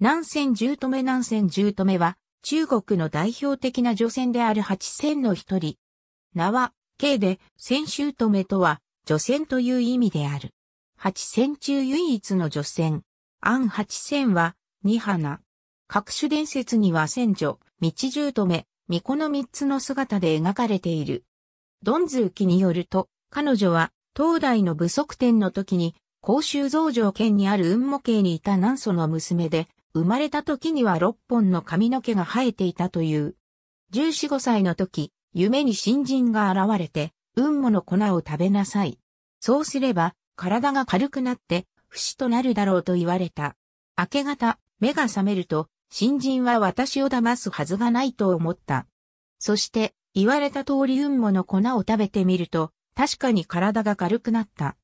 南仙十止め南仙十止めは、中国の代表的な女船である八仙の一人。名は、K で、仙州止めとは、女船という意味である。八仙中唯一の女船。安八仙は、二花。各種伝説には仙女、道十止め、巫女の三つの姿で描かれている。ドンズーキによると、彼女は、東大の武則天の時に、甲州増上県にある雲母家にいた南祖の娘で、生まれた時には6本の髪の毛が生えていたという。14、5歳の時、夢に新人が現れて、雲母の粉を食べなさい。そうすれば、体が軽くなって、不死となるだろうと言われた。明け方、目が覚めると、新人は私を騙すはずがないと思った。そして、言われた通り雲母の粉を食べてみると、確かに体が軽くなった。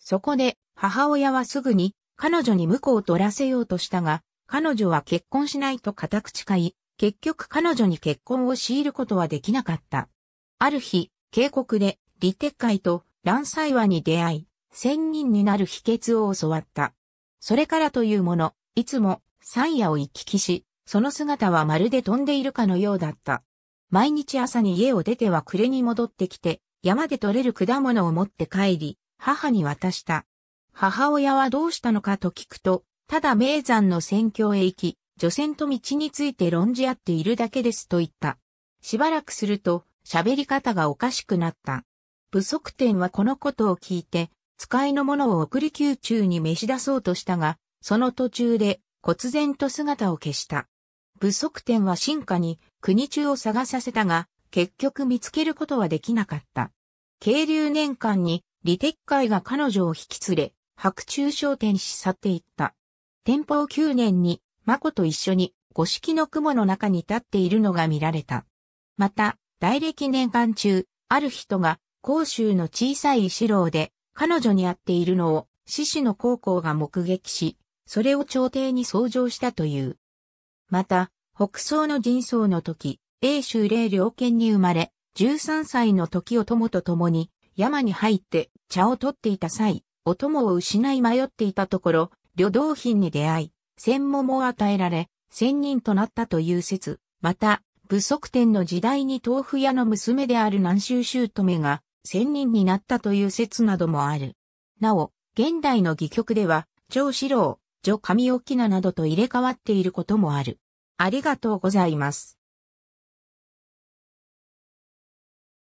そこで、母親はすぐに、彼女に婿を取らせようとしたが、彼女は結婚しないと固く誓い、結局彼女に結婚を強いることはできなかった。ある日、渓谷で、李鉄海と乱祭話に出会い、仙人になる秘訣を教わった。それからというもの、いつも、山夜を行き来し、その姿はまるで飛んでいるかのようだった。毎日朝に家を出ては暮れに戻ってきて、山で採れる果物を持って帰り、母に渡した。母親はどうしたのかと聞くと、ただ名山の戦況へ行き、除戦と道について論じ合っているだけですと言った。しばらくすると、喋り方がおかしくなった。武足天はこのことを聞いて、使いの者を送り宮中に召し出そうとしたが、その途中で、忽然と姿を消した。武足天は進化に国中を探させたが、結局見つけることはできなかった。慶流年間に、李鉄海が彼女を引き連れ、白昼商店し去っていった。天保9年に、マコと一緒に、五色の雲の中に立っているのが見られた。また、大暦年間中、ある人が、甲州の小さい石楼で、彼女に会っているのを、獅子の高校が目撃し、それを朝廷に相乗したという。また、北宋の人相の時、英州霊良県に生まれ、13歳の時を友と共に、山に入って茶を取っていた際、お供を失い迷っていたところ、旅道品に出会い、専門も与えられ、仙人となったという説。また、武則天の時代に豆腐屋の娘である南州めが仙人になったという説などもある。なお、現代の戯曲では、長四郎、女上沖縄などと入れ替わっていることもある。ありがとうございます。